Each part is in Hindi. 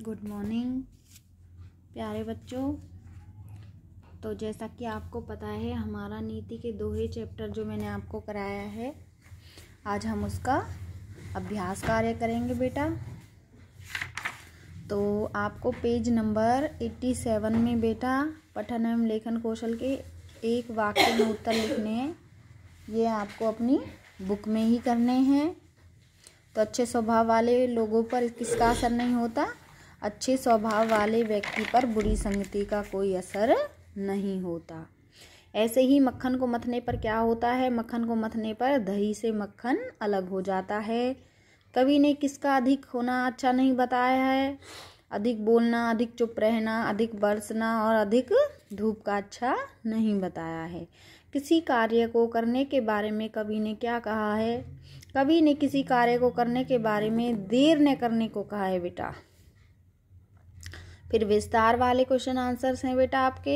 गुड मॉर्निंग प्यारे बच्चों तो जैसा कि आपको पता है हमारा नीति के दो ही चैप्टर जो मैंने आपको कराया है आज हम उसका अभ्यास कार्य करेंगे बेटा तो आपको पेज नंबर 87 में बेटा पठन एवं लेखन कौशल के एक वाक्य में उत्तर लिखने हैं ये आपको अपनी बुक में ही करने हैं तो अच्छे स्वभाव वाले लोगों पर किसका असर नहीं होता अच्छे स्वभाव वाले व्यक्ति पर बुरी संगति का कोई असर नहीं होता ऐसे ही मक्खन को मथने पर क्या होता है मक्खन को मथने पर दही से मक्खन अलग हो जाता है कवि ने किसका अधिक होना अच्छा नहीं बताया है अधिक बोलना अधिक चुप रहना अधिक बरसना और अधिक धूप का अच्छा नहीं बताया है किसी कार्य को करने के बारे में कवि ने क्या कहा है कवि ने किसी कार्य को करने के बारे में देर न करने को कहा है बेटा फिर विस्तार वाले क्वेश्चन आंसर्स हैं बेटा आपके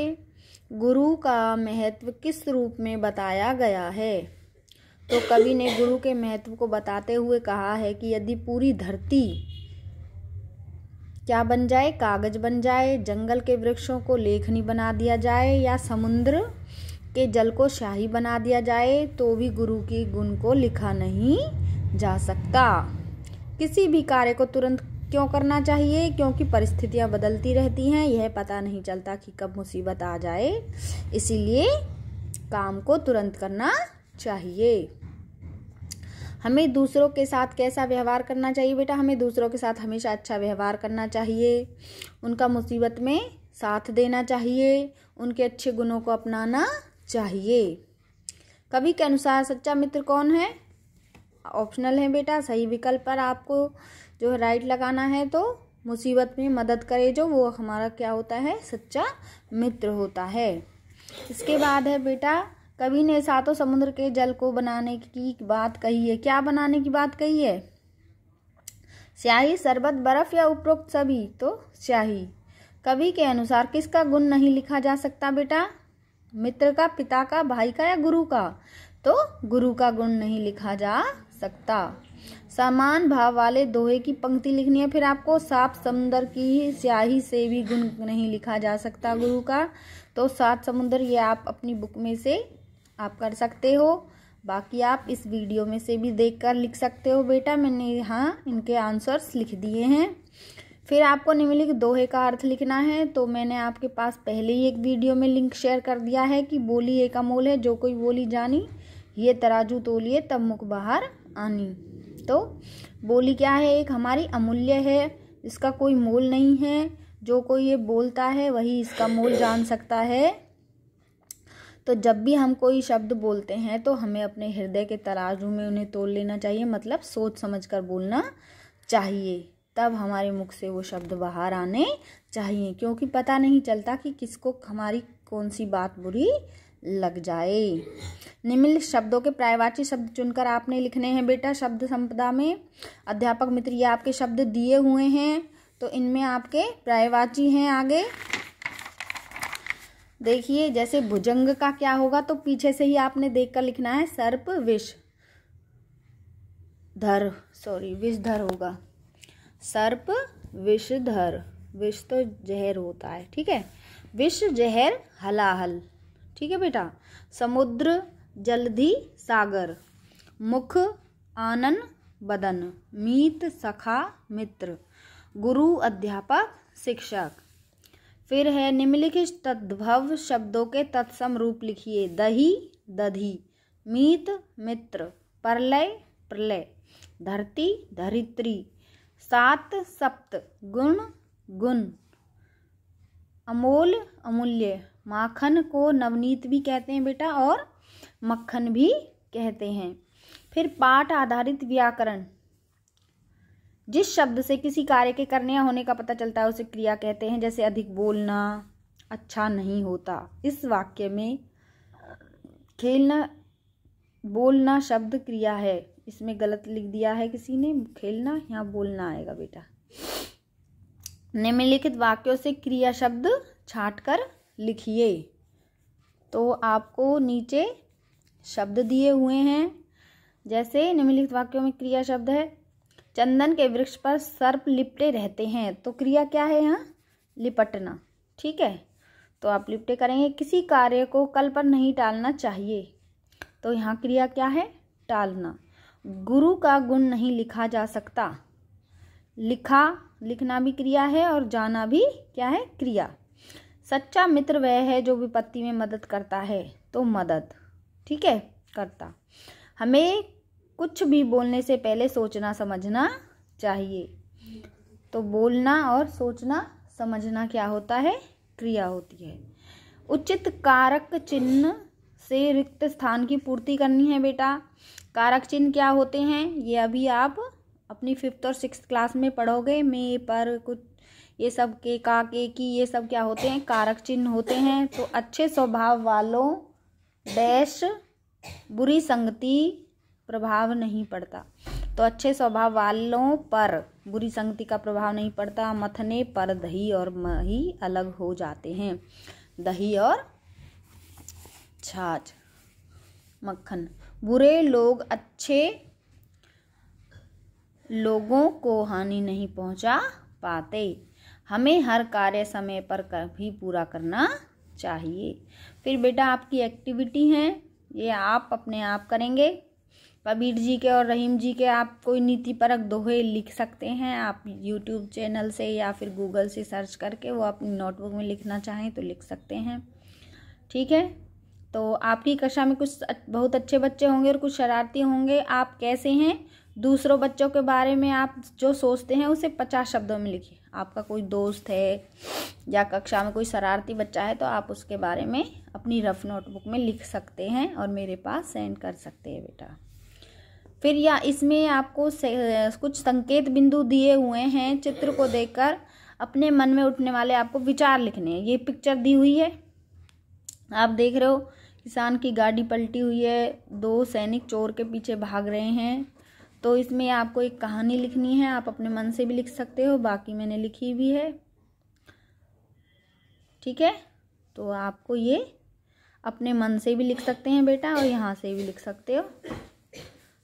गुरु का महत्व किस रूप में बताया गया है तो कवि ने गुरु के महत्व को बताते हुए कहा है कि यदि पूरी धरती क्या बन जाए कागज बन जाए जंगल के वृक्षों को लेखनी बना दिया जाए या समुद्र के जल को शाही बना दिया जाए तो भी गुरु के गुण को लिखा नहीं जा सकता किसी भी कार्य को तुरंत क्यों करना चाहिए क्योंकि परिस्थितियाँ बदलती रहती हैं यह पता नहीं चलता कि कब मुसीबत आ जाए इसीलिए काम को तुरंत करना चाहिए हमें दूसरों के साथ कैसा व्यवहार करना चाहिए बेटा हमें दूसरों के साथ हमेशा अच्छा व्यवहार करना चाहिए उनका मुसीबत में साथ देना चाहिए उनके अच्छे गुणों को अपनाना चाहिए कवि के अनुसार सच्चा मित्र कौन है ऑप्शनल है बेटा सही विकल्प पर आपको जो है राइट लगाना है तो मुसीबत में मदद करे जो वो हमारा क्या होता है सच्चा मित्र होता है इसके बाद है बेटा कवि ने सातों समुद्र के जल को बनाने की बात कही है क्या बनाने की बात कही है स्याही शरबत बर्फ या उपरोक्त सभी तो स्याही कवि के अनुसार किसका गुण नहीं लिखा जा सकता बेटा मित्र का पिता का भाई का या गुरु का तो गुरु का गुण नहीं लिखा जा सकता समान भाव वाले दोहे की पंक्ति लिखनी है फिर आपको सात समुंदर की स्याही से भी गुण नहीं लिखा जा सकता गुरु का तो सात समुद्र ये आप अपनी बुक में से आप कर सकते हो बाकी आप इस वीडियो में से भी देखकर लिख सकते हो बेटा मैंने यहाँ इनके आंसर्स लिख दिए हैं फिर आपको निम्नलिखित दोहे का अर्थ लिखना है तो मैंने आपके पास पहले ही एक वीडियो में लिंक शेयर कर दिया है कि बोली एक अमोल है जो कोई बोली जानी ये तराजू तोलिए तब मुख बाहर आनी तो बोली क्या है एक हमारी अमूल्य है इसका कोई मोल नहीं है जो कोई ये बोलता है वही इसका मोल जान सकता है तो जब भी हम कोई शब्द बोलते हैं तो हमें अपने हृदय के तराजू में उन्हें तोड़ लेना चाहिए मतलब सोच समझ कर बोलना चाहिए तब हमारे मुख से वो शब्द बाहर आने चाहिए क्योंकि पता नहीं चलता कि किसको हमारी कौन सी बात बुरी लग जाए निम्नलिखित शब्दों के प्रायवाची शब्द चुनकर आपने लिखने हैं बेटा शब्द संपदा में अध्यापक मित्र ये आपके शब्द दिए हुए हैं तो इनमें आपके प्रायवाची हैं आगे देखिए जैसे भुजंग का क्या होगा तो पीछे से ही आपने देखकर लिखना है सर्प विष धर सॉरी विषधर होगा सर्प विषधर विष तो जहर होता है ठीक है विष जहर हलाहल ठीक है बेटा समुद्र जलधि सागर मुख आनन बदन मीत सखा मित्र गुरु अध्यापक शिक्षक फिर है निम्नलिखित तद्भव शब्दों के तत्सम रूप लिखिए दही दधी मीत मित्र परलय प्रलय धरती धरित्री सात सप्त गुण गुण अमोल अमूल्य माखन को नवनीत भी कहते हैं बेटा और मक्खन भी कहते हैं फिर पाठ आधारित व्याकरण जिस शब्द से किसी कार्य के करने या होने का पता चलता है उसे क्रिया कहते हैं जैसे अधिक बोलना अच्छा नहीं होता इस वाक्य में खेलना बोलना शब्द क्रिया है इसमें गलत लिख दिया है किसी ने खेलना या बोलना आएगा बेटा निम्नलिखित वाक्यों से क्रिया शब्द छाट कर लिखिए तो आपको नीचे शब्द दिए हुए हैं जैसे निम्नलिखित वाक्यों में क्रिया शब्द है चंदन के वृक्ष पर सर्प लिपटे रहते हैं तो क्रिया क्या है यहाँ लिपटना ठीक है तो आप लिपटे करेंगे किसी कार्य को कल पर नहीं टालना चाहिए तो यहाँ क्रिया क्या है टालना गुरु का गुण नहीं लिखा जा सकता लिखा लिखना भी क्रिया है और जाना भी क्या है क्रिया सच्चा मित्र वह है जो विपत्ति में मदद करता है तो मदद ठीक है करता हमें कुछ भी बोलने से पहले सोचना समझना चाहिए तो बोलना और सोचना समझना क्या होता है क्रिया होती है उचित कारक चिन्ह से रिक्त स्थान की पूर्ति करनी है बेटा कारक चिन्ह क्या होते हैं ये अभी आप अपनी फिफ्थ और सिक्स क्लास में पढ़ोगे में पर कुछ ये सब के का के की ये सब क्या होते हैं कारक चिन्ह होते हैं तो अच्छे स्वभाव वालों डैश बुरी संगति प्रभाव नहीं पड़ता तो अच्छे स्वभाव वालों पर बुरी संगति का प्रभाव नहीं पड़ता मथने पर दही और मही अलग हो जाते हैं दही और छाछ मक्खन बुरे लोग अच्छे लोगों को हानि नहीं पहुंचा पाते हमें हर कार्य समय पर कभी पूरा करना चाहिए फिर बेटा आपकी एक्टिविटी हैं ये आप अपने आप करेंगे कबीर जी के और रहीम जी के आप कोई नीतिपरक दोहे लिख सकते हैं आप यूट्यूब चैनल से या फिर गूगल से सर्च करके वो अपनी नोटबुक में लिखना चाहें तो लिख सकते हैं ठीक है तो आपकी कक्षा में कुछ बहुत अच्छे बच्चे होंगे और कुछ शरारती होंगे आप कैसे हैं दूसरों बच्चों के बारे में आप जो सोचते हैं उसे पचास शब्दों में लिखिए आपका कोई दोस्त है या कक्षा में कोई शरारती बच्चा है तो आप उसके बारे में अपनी रफ नोटबुक में लिख सकते हैं और मेरे पास सेंड कर सकते हैं बेटा फिर या इसमें आपको कुछ संकेत बिंदु दिए हुए हैं चित्र को देखकर अपने मन में उठने वाले आपको विचार लिखने हैं ये पिक्चर दी हुई है आप देख रहे हो किसान की गाड़ी पलटी हुई है दो सैनिक चोर के पीछे भाग रहे हैं तो इसमें आपको एक कहानी लिखनी है आप अपने मन से भी लिख सकते हो बाकी मैंने लिखी भी है ठीक है तो आपको ये अपने मन से भी लिख सकते हैं बेटा और यहाँ से भी लिख सकते हो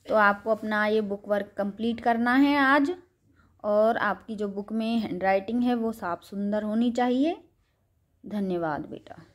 तो आपको अपना ये बुक वर्क कंप्लीट करना है आज और आपकी जो बुक में हैंड राइटिंग है वो साफ सुंदर होनी चाहिए धन्यवाद बेटा